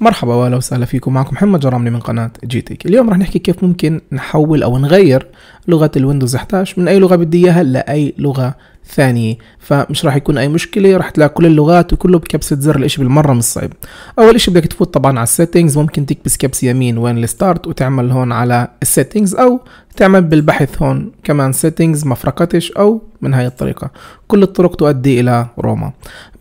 مرحبا واهلا وسهلا فيكم معكم محمد جرامني من قناة جي تيك اليوم رح نحكي كيف ممكن نحول او نغير لغة الويندوز 11 من اي لغة بدي اياها لاي لغة ثانية فمش راح يكون اي مشكلة راح تلاقي كل اللغات وكله بكبسة زر الاشي بالمرة مش صعب اول اشي بدك تفوت طبعا على السيتنجز ممكن تكبس كبسة يمين وين الستارت وتعمل هون على السيتنجز او تعمل بالبحث هون كمان سيتنجز ما فرقتش او من هاي الطريقة كل الطرق تؤدي الى روما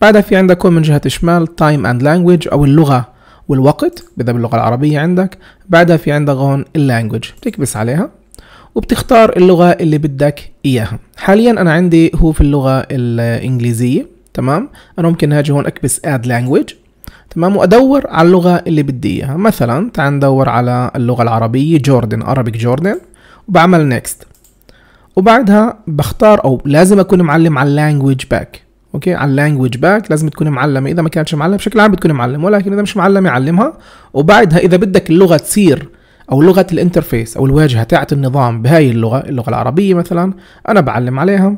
بعدها في عندك هون من جهة شمال تايم اند لانجويج او اللغة والوقت ده باللغة العربية عندك بعدها في عندك هون اللانجوج بتكبس عليها وبتختار اللغة اللي بدك إياها حاليا أنا عندي هو في اللغة الإنجليزية تمام أنا ممكن هاجي هون أكبس add language تمام وأدور على اللغة اللي بدي إياها مثلا تعال ندور على اللغة العربية جوردن Arabic جوردن وبعمل next وبعدها بختار أو لازم أكون معلم على language back اوكي على اللانجوج باك لازم تكون معلمه اذا ما كانتش معلمه بشكل عام بتكون معلم ولكن اذا مش معلمه علمها وبعدها اذا بدك اللغه تصير او لغه الانترفيس او الواجهه تاعت النظام بهاي اللغه اللغه العربيه مثلا انا بعلم عليها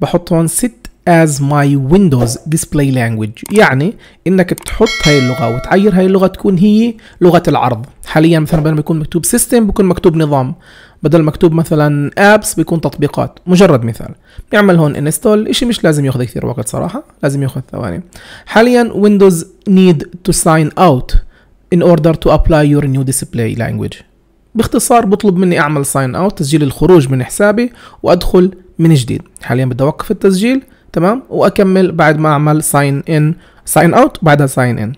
بحط هون ست as my windows display language يعني انك تحط هاي اللغه وتعير هاي اللغه تكون هي لغه العرض حاليا مثلا بدل ما يكون مكتوب سيستم بيكون مكتوب نظام بدل مكتوب مثلا ابس بيكون تطبيقات مجرد مثال بيعمل هون انستول شيء مش لازم ياخذ كثير وقت صراحه لازم ياخذ ثواني حاليا ويندوز نيد تو ساين اوت in order to apply your new display language باختصار بطلب مني اعمل ساين اوت تسجيل الخروج من حسابي وادخل من جديد حاليا بدي اوقف التسجيل تمام واكمل بعد ما اعمل ساين ان ساين اوت بعدها ساين ان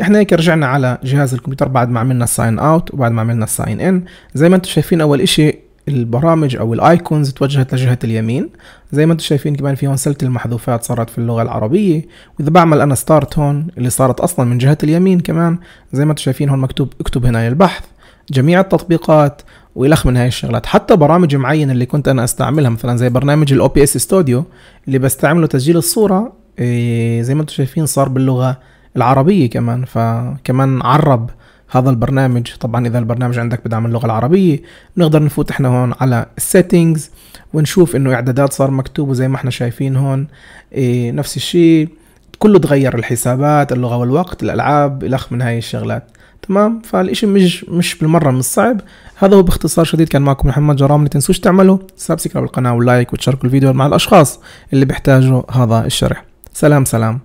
احنا هيك رجعنا على جهاز الكمبيوتر بعد ما عملنا الساين اوت وبعد ما عملنا الساين ان زي ما انتم شايفين اول اشي البرامج او الايكونز توجهت لجهه اليمين زي ما انتم شايفين كمان في هون سله المحذوفات صارت في اللغه العربيه واذا بعمل انا ستارت هون اللي صارت اصلا من جهه اليمين كمان زي ما انتم شايفين هون مكتوب اكتب هنا للبحث جميع التطبيقات والخ من هاي الشغلات حتى برامج معينه اللي كنت انا استعملها مثلا زي برنامج الاو بي اس ستوديو اللي بستعمله تسجيل الصوره إيه، زي ما انتم شايفين صار باللغه العربية كمان فكمان عرب هذا البرنامج طبعا اذا البرنامج عندك بدعم اللغه العربيه بنقدر نفوت احنا هون على السيتنجز ونشوف انه اعدادات صار مكتوب زي ما احنا شايفين هون إيه نفس الشيء كله تغير الحسابات اللغه والوقت الالعاب الخ من هاي الشغلات تمام فالإشي مش مش بالمره مش صعب هذا هو باختصار شديد كان معكم محمد جرام لا تنسوش تعملوا سبسكرايب القناه ولايك وتشاركوا الفيديو مع الاشخاص اللي بيحتاجوا هذا الشرح سلام سلام